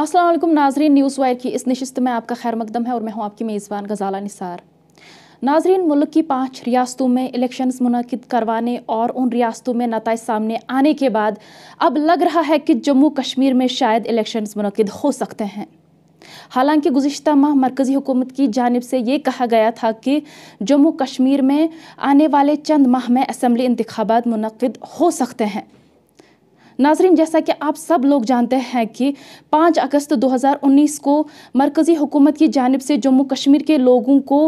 असलम नाजरीन news wire की इस नशस्त में आपका खैर मकदम है और मैं हूँ आपकी मेज़बान गजाला निसार नाजरीन मुल्क की पाँच रियासतों में इलेक्शंस मुनद करवाने और उन रियासतों में नतज सामने आने के बाद अब लग रहा है कि जम्मू कश्मीर में शायद इलेक्शंस मुनद हो सकते हैं हालांकि गुज्त माह मरकज़ी हुकूमत की जानब से ये कहा गया था कि जम्मू कश्मीर में आने वाले चंद माह में असम्बली इंतबात मुनद हो सकते हैं नाजरीन जैसा कि आप सब लोग जानते हैं कि 5 अगस्त 2019 को मरकज़ी हुकूमत की जानब से जम्मू कश्मीर के लोगों को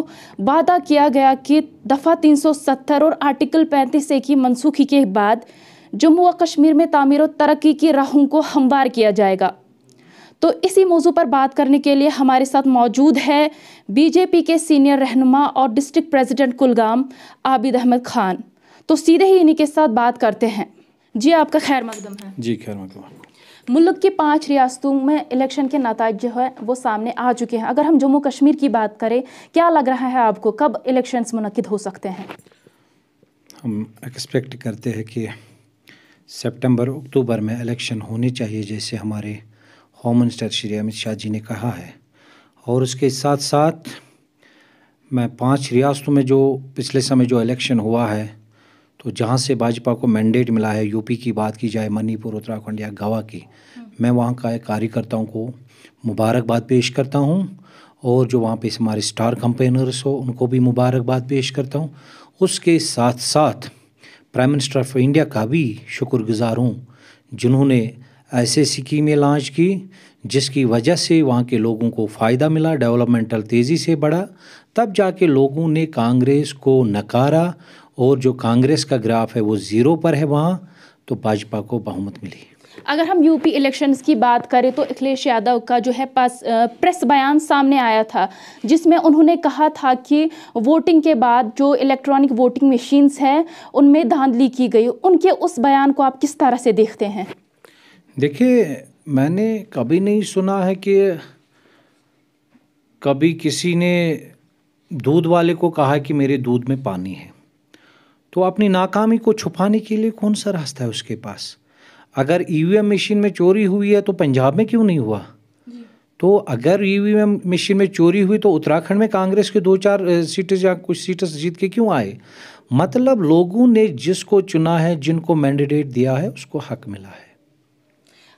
वादा किया गया कि दफ़ा 370 और आर्टिकल 35 ए की मनसूखी के बाद जम्मू व कश्मीर में तामीर और तरक्की की राहों को हमवार किया जाएगा तो इसी मौजू पर बात करने के लिए हमारे साथ मौजूद है बीजेपी के सीनियर रहनुमा और डिस्ट्रिक्ट प्रेसिडेंट कुलगाम आबिद अहमद खान तो सीधे ही इन्हीं के साथ बात करते हैं जी आपका खैर मकदम है जी खैर मकदम मुल्क के पांच रियासतों में इलेक्शन के नतज जो है वो सामने आ चुके हैं अगर हम जम्मू कश्मीर की बात करें क्या लग रहा है आपको कब इलेक्शंस मुनद हो सकते हैं हम एक्सपेक्ट करते हैं कि सितंबर अक्टूबर में इलेक्शन होने चाहिए जैसे हमारे होम मिनिस्टर श्री अमित शाह जी ने कहा है और उसके साथ साथ मैं पाँच रियासतों में जो पिछले समय जो इलेक्शन हुआ है तो जहाँ से भाजपा को मैंडेट मिला है यूपी की बात की जाए मणिपुर उत्तराखंड या गवा की हम्म। मैं वहाँ का कार्यकर्ताओं को मुबारकबाद पेश करता हूँ और जो वहाँ पे हमारे स्टार कंपेनर्स हो उनको भी मुबारकबाद पेश करता हूँ उसके साथ साथ प्राइम मिनिस्टर ऑफ इंडिया का भी शुक्रगुजार हूँ जिन्होंने ऐसे स्कीमें लॉन्च की जिसकी वजह से वहाँ के लोगों को फ़ायदा मिला डेवलपमेंटल तेज़ी से बढ़ा तब जाके लोगों ने कांग्रेस को नकारा और जो कांग्रेस का ग्राफ है वो ज़ीरो पर है वहाँ तो भाजपा को बहुमत मिली अगर हम यूपी इलेक्शंस की बात करें तो अखिलेश यादव का जो है पास प्रेस बयान सामने आया था जिसमें उन्होंने कहा था कि वोटिंग के बाद जो इलेक्ट्रॉनिक वोटिंग मशीन्स हैं उनमें धांधली की गई उनके उस बयान को आप किस तरह से देखते हैं देखिए मैंने कभी नहीं सुना है कि कभी किसी ने दूध वाले को कहा कि मेरे दूध में पानी है तो अपनी नाकामी को छुपाने के लिए कौन सा रास्ता है उसके पास अगर ई e मशीन में चोरी हुई है तो पंजाब में क्यों नहीं हुआ तो अगर ई e मशीन में चोरी हुई तो उत्तराखंड में कांग्रेस के दो चार सीटें या कुछ सीटें जीत के क्यों आए मतलब लोगों ने जिसको चुना है जिनको मैंडेट दिया है उसको हक मिला है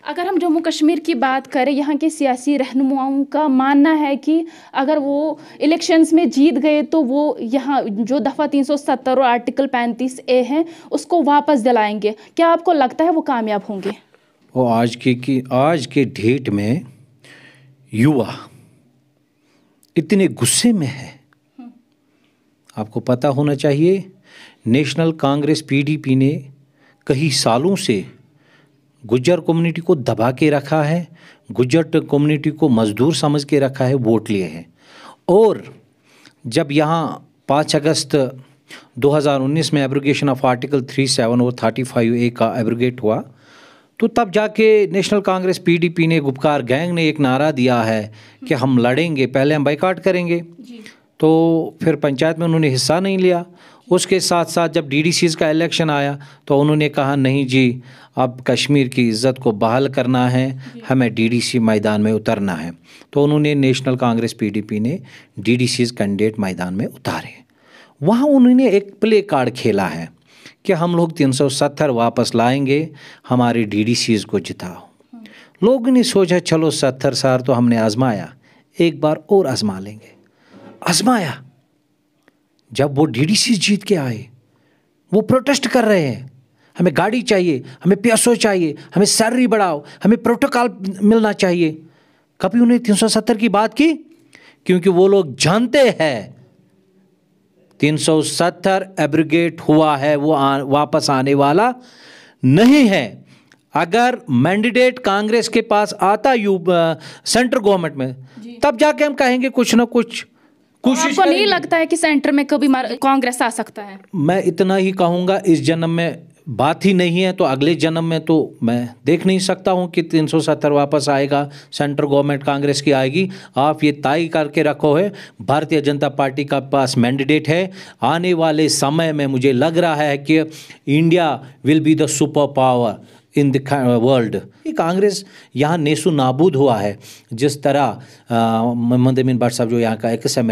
अगर हम जम्मू कश्मीर की बात करें यहाँ के सियासी रहनुमाओं का मानना है कि अगर वो इलेक्शंस में जीत गए तो वो यहाँ जो दफ़ा 370 और आर्टिकल 35 ए हैं उसको वापस दिलाएंगे क्या आपको लगता है वो कामयाब होंगे वो आज के की आज के डेट में युवा इतने गुस्से में है आपको पता होना चाहिए नेशनल कांग्रेस पीडीपी ने कई सालों से गुज्जर कम्युनिटी को दबा के रखा है गुज्जर कम्युनिटी को मजदूर समझ के रखा है वोट लिए हैं और जब यहाँ पाँच अगस्त 2019 में एब्रोगेशन ऑफ आर्टिकल 37 और 35 ए का एब्रोगेट हुआ तो तब जाके नेशनल कांग्रेस पीडीपी ने गुपकार गैंग ने एक नारा दिया है कि हम लड़ेंगे पहले हम बाइकाट करेंगे तो फिर पंचायत में उन्होंने हिस्सा नहीं लिया उसके साथ साथ जब डी का इलेक्शन आया तो उन्होंने कहा नहीं जी अब कश्मीर की इज़्ज़त को बहाल करना है हमें डीडीसी मैदान में उतरना है तो उन्होंने नेशनल कांग्रेस पीडीपी ने डीडीसी कैंडिडेट मैदान में उतारे वहाँ उन्होंने एक प्ले कार्ड खेला है कि हम लोग सत्तर वापस लाएंगे हमारे डीडीसीज को जिताओ हाँ। लोगों ने सोचा चलो सत्तर साल तो हमने आजमाया एक बार और आजमा लेंगे आजमाया जब वो डीडीसी जीत के आए वो प्रोटेस्ट कर रहे हैं हमें गाड़ी चाहिए हमें पैसों चाहिए हमें सैलरी बढ़ाओ हमें प्रोटोकॉल मिलना चाहिए कभी उन्हें सत्तर की बात की क्योंकि वो लोग जानते हैं तीन सौ सत्तर एब्रिगेट हुआ है वो आ, वापस आने वाला नहीं है अगर मैंडिडेट कांग्रेस के पास आता यू सेंट्रल गवर्नमेंट में तब जाके हम कहेंगे कुछ ना कुछ आपको नहीं लगता है कि सेंटर में कभी कांग्रेस आ सकता है मैं इतना ही कहूंगा इस जन्म में बात ही नहीं है तो अगले जन्म में तो मैं देख नहीं सकता हूं कि 370 वापस आएगा सेंट्रल गवर्नमेंट कांग्रेस की आएगी आप ये तय करके रखो है भारतीय जनता पार्टी का पास मैंडेट है आने वाले समय में मुझे लग रहा है कि India will be the super power in the world ये कांग्रेस यहाँ नेसु नाबूद हुआ है जिस तरह uh, मोहम्मद अमीन भट्ट साहब जो यहाँ का एक एस एम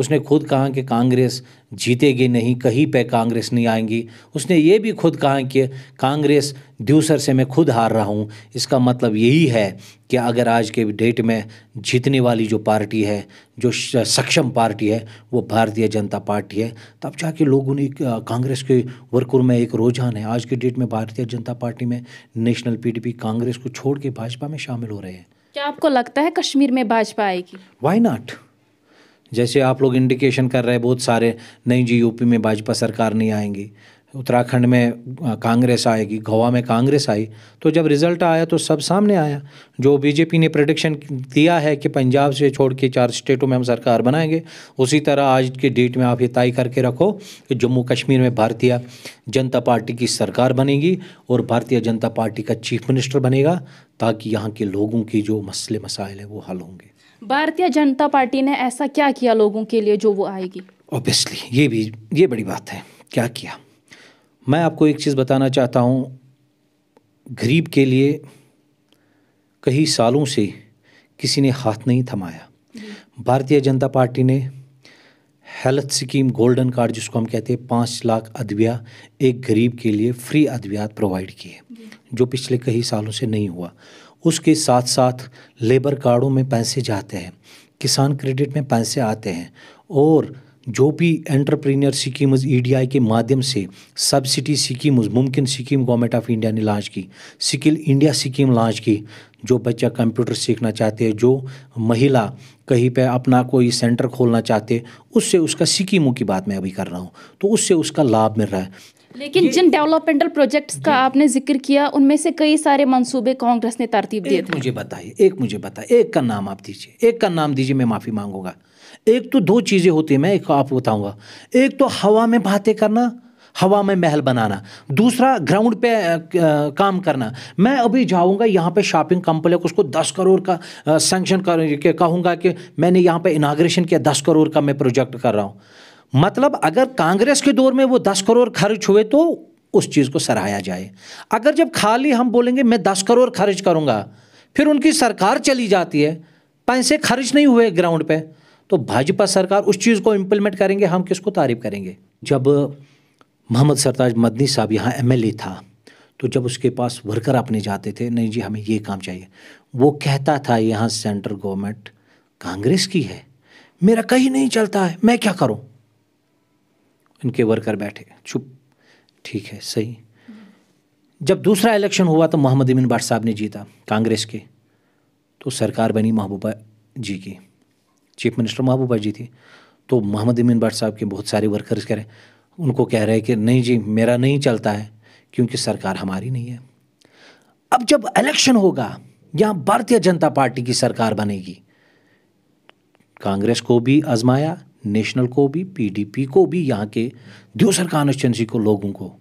उसने खुद कहा कि कांग्रेस जीतेगी नहीं कहीं पे कांग्रेस नहीं आएंगी उसने ये भी खुद कहा कि कांग्रेस दूसर से मैं खुद हार रहा हूँ इसका मतलब यही है कि अगर आज के डेट में जीतने वाली जो पार्टी है जो सक्षम पार्टी है वो भारतीय जनता पार्टी है तब जाके लोगों ने कांग्रेस के वर्करों में एक रुझान है आज के डेट में भारतीय जनता पार्टी में नेशनल पी कांग्रेस को छोड़ के भाजपा में शामिल हो रहे हैं क्या आपको लगता है कश्मीर में भाजपा आएगी वाई नाट जैसे आप लोग इंडिकेशन कर रहे हैं बहुत सारे नहीं जी यूपी में भाजपा सरकार नहीं आएंगी उत्तराखंड में कांग्रेस आएगी गोवा में कांग्रेस आई तो जब रिज़ल्ट आया तो सब सामने आया जो बीजेपी ने प्रडिक्शन दिया है कि पंजाब से छोड़ के चार स्टेटों में हम सरकार बनाएंगे उसी तरह आज के डेट में आप ये तय करके रखो कि जम्मू कश्मीर में भारतीय जनता पार्टी की सरकार बनेगी और भारतीय जनता पार्टी का चीफ मिनिस्टर बनेगा ताकि यहाँ के लोगों की जो मसले मसाइल हैं वो हल होंगे भारतीय जनता पार्टी ने ऐसा क्या किया लोगों के लिए जो वो आएगी ऑब्वियसली ये भी ये बड़ी बात है क्या किया मैं आपको एक चीज़ बताना चाहता हूँ गरीब के लिए कई सालों से किसी ने हाथ नहीं थमाया भारतीय जनता पार्टी ने हेल्थ स्कीम गोल्डन कार्ड जिसको हम कहते हैं पाँच लाख अद्विया एक गरीब के लिए फ्री अद्वियात प्रोवाइड किए जो पिछले कई सालों से नहीं हुआ उसके साथ साथ लेबर कार्डों में पैसे जाते हैं किसान क्रेडिट में पैसे आते हैं और जो भी एंटरप्रीनियर डी आई e के माध्यम से सब्सिडी स्कीम्स मुमकिन स्कीम गवर्नमेंट ऑफ इंडिया ने लॉन्च की स्किल इंडिया स्कीम लॉन्च की जो बच्चा कंप्यूटर सीखना चाहते हैं जो महिला कहीं पे अपना कोई सेंटर खोलना चाहते उससे उसका स्कीमों की बात मैं अभी कर रहा हूँ तो उससे उसका लाभ मिल रहा है लेकिन जिन डेवलपमेंटल प्रोजेक्ट्स का आपने जिक्र किया उनमें से कई सारे मंसूबे कांग्रेस ने तरतीब दिए मुझे बताइए एक मुझे बताए एक का नाम आप दीजिए एक का नाम दीजिए मैं माफ़ी मांगूंगा एक तो दो चीज़ें होती है मैं एक आप बताऊंगा एक तो हवा में बातें करना हवा में महल बनाना दूसरा ग्राउंड पे काम करना मैं अभी जाऊंगा यहाँ पे शॉपिंग कॉम्प्लेक्स उसको दस करोड़ का सेंक्शन कर कहूँगा कि मैंने यहाँ पे इनाग्रेशन किया दस करोड़ का मैं प्रोजेक्ट कर रहा हूँ मतलब अगर कांग्रेस के दौर में वो दस करोड़ खर्च हुए तो उस चीज़ को सराहाया जाए अगर जब खाली हम बोलेंगे मैं दस करोड़ खर्च करूँगा फिर उनकी सरकार चली जाती है पैसे खर्च नहीं हुए ग्राउंड पे तो भाजपा सरकार उस चीज़ को इम्प्लीमेंट करेंगे हम किसको तारीफ करेंगे जब मोहम्मद सरताज मदनी साहब यहाँ एम था तो जब उसके पास वर्कर अपने जाते थे नहीं जी हमें ये काम चाहिए वो कहता था यहाँ सेंट्रल गवर्नमेंट कांग्रेस की है मेरा कहीं नहीं चलता है मैं क्या करूँ इनके वर्कर बैठे चुप ठीक है सही जब दूसरा इलेक्शन हुआ तो मोहम्मद इमिन भट्ट साहब ने जीता कांग्रेस के तो सरकार बनी महबूबा जी की चीफ मिनिस्टर महबूबा जी थी तो मोहम्मद इमिन भट्ट साहब के बहुत सारे वर्कर्स कह रहे उनको कह रहे कि नहीं जी मेरा नहीं चलता है क्योंकि सरकार हमारी नहीं है अब जब इलेक्शन होगा यहाँ भारतीय जनता पार्टी की सरकार बनेगी कांग्रेस को भी आजमाया नेशनल को भी पीडीपी को भी यहाँ के दूसर सर को लोगों को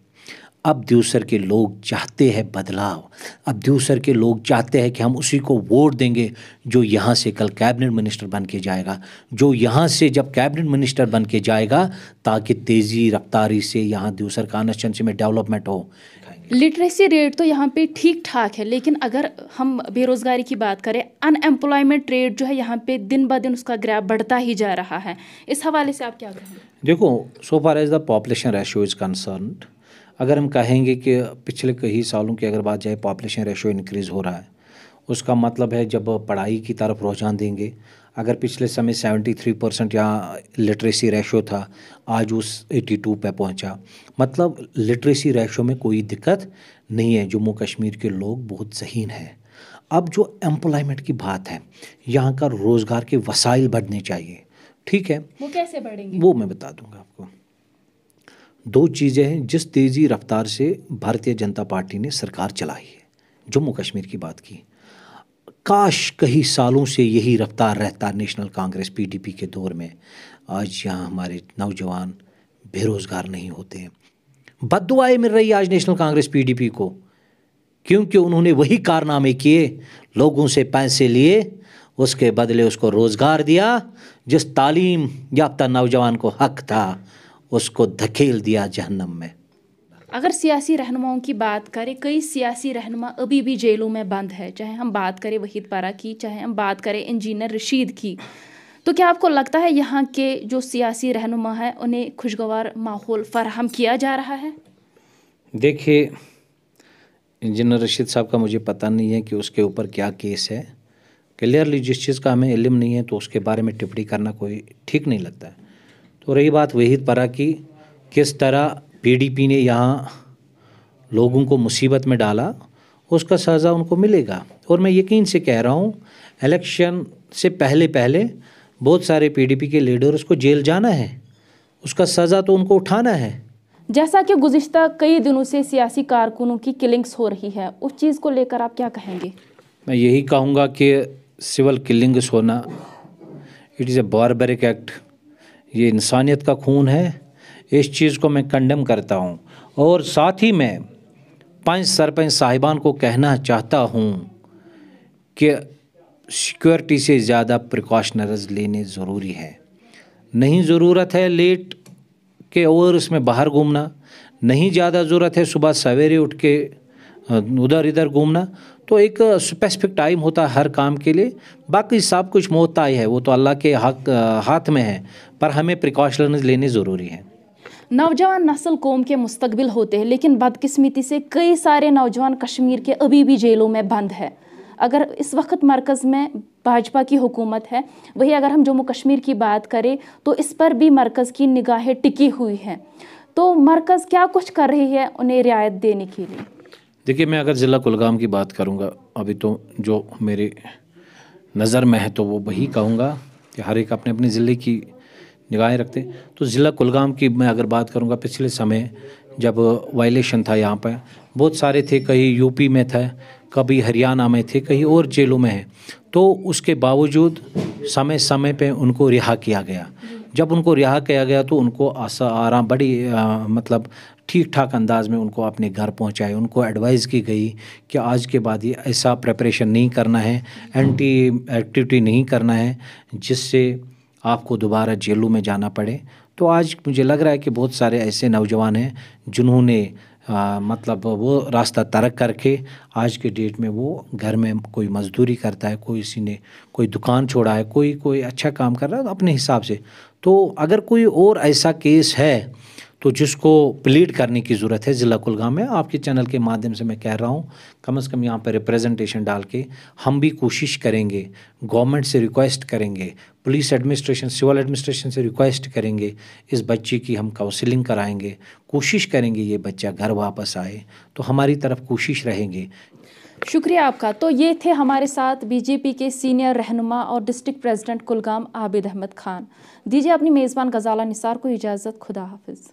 अब दूसर के लोग चाहते हैं बदलाव अब दूसर के लोग चाहते हैं कि हम उसी को वोट देंगे जो यहाँ से कल कैबिनेट मिनिस्टर बन के जाएगा जो यहाँ से जब कैबिनेट मिनिस्टर बन के जाएगा ताकि तेज़ी रफ्तारी से यहाँ दूसर कॉन्स्टिटेंसी में डेवलपमेंट हो लिटरेसी रेट तो यहाँ पे ठीक ठाक है लेकिन अगर हम बेरोज़गारी की बात करें अनएम्प्लॉयमेंट रेट जो है यहाँ पे दिन ब दिन उसका ग्रैप बढ़ता ही जा रहा है इस हवाले से आप क्या कहेंगे देखो so far as the population ratio is concern अगर हम कहेंगे कि पिछले कई सालों की अगर बात जाए पॉपुलेशन रेशो इनक्रीज़ हो रहा है उसका मतलब है जब पढ़ाई की तरफ रुझान देंगे अगर पिछले समय 73 परसेंट यहाँ लिटरेसी रेशो था आज उस 82 पे पहुँचा मतलब लिटरेसी रेशो में कोई दिक्कत नहीं है जम्मू कश्मीर के लोग बहुत जहीन हैं अब जो एम्प्लॉयमेंट की बात है यहाँ का रोज़गार के वसाइल बढ़ने चाहिए ठीक है वो कैसे बढ़ेंगे वो मैं बता दूंगा आपको दो चीज़ें हैं जिस तेज़ी रफ्तार से भारतीय जनता पार्टी ने सरकार चलाई है जम्मू कश्मीर की बात की काश कई सालों से यही रफ्तार रहता नेशनल कांग्रेस पीडीपी के दौर में आज यहाँ हमारे नौजवान बेरोज़गार नहीं होते हैं बद मिल रही आज नेशनल कांग्रेस पीडीपी को क्योंकि उन्होंने वही कारनामे किए लोगों से पैसे लिए उसके बदले उसको रोज़गार दिया जिस तालीम याफ्ता नौजवान को हक था उसको धकेल दिया जहन्नम में अगर सियासी रहनुमाओं की बात करें कई सियासी रहनुमा अभी भी जेलों में बंद है चाहे हम बात करें वहीद पारा की चाहे हम बात करें इंजीनियर रशीद की तो क्या आपको लगता है यहाँ के जो सियासी रहनुमा है उन्हें खुशगवार माहौल फराहम किया जा रहा है देखिए इंजीनियर रशीद साहब का मुझे पता नहीं है कि उसके ऊपर क्या केस है क्लियरली जिस चीज़ का हमें इलम नहीं है तो उसके बारे में टिप्पणी करना कोई ठीक नहीं लगता है तो रही बात वहीद परा की किस तरह पीडीपी ने यहाँ लोगों को मुसीबत में डाला उसका सज़ा उनको मिलेगा और मैं यकीन से कह रहा हूँ इलेक्शन से पहले पहले बहुत सारे पीडीपी के लीडर्स को जेल जाना है उसका सज़ा तो उनको उठाना है जैसा कि गुज्त कई दिनों से सियासी कारकुनों की किलिंग्स हो रही है उस चीज़ को लेकर आप क्या कहेंगे मैं यही कहूँगा कि सिविल किलिंग्स होना it is a barbaric act ये इंसानियत का खून है इस चीज़ को मैं कंडम करता हूँ और साथ ही मैं पंच सरपंच साहिबान को कहना चाहता हूँ कि सिक्योरिटी से ज़्यादा प्रिकॉशनरज लेने ज़रूरी है नहीं ज़रूरत है लेट के और उसमें बाहर घूमना नहीं ज़्यादा ज़रूरत है सुबह सवेरे उठ के उधर इधर घूमना तो एक स्पेसिफिक टाइम होता है हर काम के लिए बाकी सब कुछ मोहताई है वो तो अल्लाह के हक हाथ में है पर हमें प्रिकॉशन लेने ज़रूरी है नौजवान नस्ल कौम के मुस्तबिल होते हैं लेकिन बदकिस्मती से कई सारे नौजवान कश्मीर के अभी भी जेलों में बंद है अगर इस वक्त मरकज़ में भाजपा की हुकूमत है वही अगर हम जम्मू कश्मीर की बात करें तो इस पर भी मरकज़ की निगाहें टिकी हुई हैं तो मरकज़ क्या कुछ कर रही है उन्हें रियायत देने के लिए देखिए मैं अगर ज़िला कुलगाम की बात करूँगा अभी तो जो मेरे नज़र में है तो वो वही कहूँगा कि हर एक अपने अपने ज़िले की निगाहें रखते तो ज़िला कुलगाम की मैं अगर बात करूँगा पिछले समय जब वायलेशन था यहाँ पर बहुत सारे थे कहीं यूपी में था कभी हरियाणा में थे कहीं और जेलों में है तो उसके बावजूद समय समय पे उनको रिहा किया गया जब उनको रिहा किया गया तो उनको आसा आराम बड़ी आ, मतलब ठीक ठाक अंदाज में उनको अपने घर पहुंचाए उनको एडवाइस की गई कि आज के बाद ये ऐसा प्रेपरेशन नहीं करना है एंटी एक्टिविटी नहीं करना है जिससे आपको दोबारा जेलों में जाना पड़े तो आज मुझे लग रहा है कि बहुत सारे ऐसे नौजवान हैं जिन्होंने आ, मतलब वो रास्ता तरक करके आज के डेट में वो घर में कोई मजदूरी करता है कोई किसी ने कोई दुकान छोड़ा है कोई कोई अच्छा काम कर रहा है अपने हिसाब से तो अगर कोई और ऐसा केस है तो जिसको प्लीड करने की ज़रूरत है ज़िला कुलगाम में आपके चैनल के माध्यम से मैं कह रहा हूँ कम से कम यहाँ पर रिप्रेजेंटेशन डाल के हम भी कोशिश करेंगे गवर्नमेंट से रिक्वेस्ट करेंगे पुलिस एडमिनिस्ट्रेशन सिविल एडमिनिस्ट्रेशन से रिक्वेस्ट करेंगे इस बच्चे की हम काउंसलिंग कराएंगे कोशिश करेंगे ये बच्चा घर वापस आए तो हमारी तरफ कोशिश रहेंगे शुक्रिया आपका तो ये थे हमारे साथ बीजेपी के सीनियर रहनुमा और डिस्ट्रिक्ट प्रेसिडेंट कुलगाम आबिद अहमद खान दीजिए अपनी मेज़बान गजाला निसार को इजाज़त खुदा हाफिज़